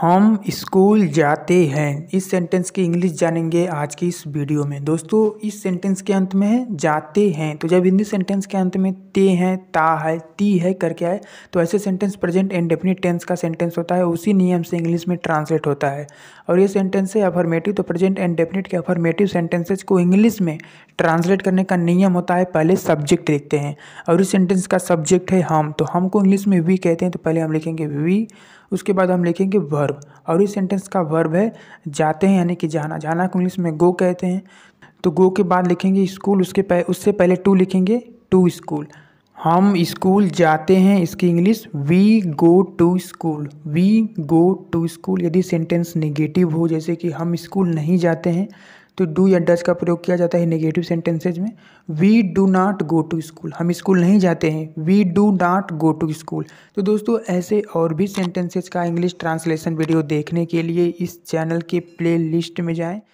हम स्कूल जाते हैं इस सेंटेंस की इंग्लिश जानेंगे आज की इस वीडियो में दोस्तों इस सेंटेंस के अंत में है जाते हैं तो जब हिंदी सेंटेंस के अंत में ते हैं ता है ती है करके आए तो ऐसे sentence present and definite tense का सेंटेंस होता है उसी नियम से इंग्लिश में ट्रांसलेट होता है और ये सेंटेंस है अफर्मेटिव तो प्रेजेंट एंड डेफिनेट के अफर्मेटिव सेंटेंसेज को इंग्लिश में ट्रांसलेट करने का नियम होता है पहले सब्जेक्ट लिखते हैं और इस सेंटेंस का सब्जेक्ट है हम तो हमको इंग्लिश में वी कहते हैं तो पहले हम लिखेंगे वी उसके बाद हम लिखेंगे वर्ब और इस सेंटेंस का वर्ब है जाते हैं यानी कि जाना जाना को इंग्लिश में गो कहते हैं तो गो के बाद लिखेंगे स्कूल उसके पह, उससे पहले टू लिखेंगे टू स्कूल हम स्कूल जाते हैं इसकी English we go to school we go to school यदि सेंटेंस नेगेटिव हो जैसे कि हम स्कूल नहीं जाते हैं तो डू या डज का प्रयोग किया जाता है नेगेटिव सेंटेंसेज में we do not go to school हम स्कूल नहीं जाते हैं we do not go to school तो दोस्तों ऐसे और भी सेंटेंसेज का इंग्लिश ट्रांसलेशन वीडियो देखने के लिए इस चैनल के प्ले लिस्ट में जाएँ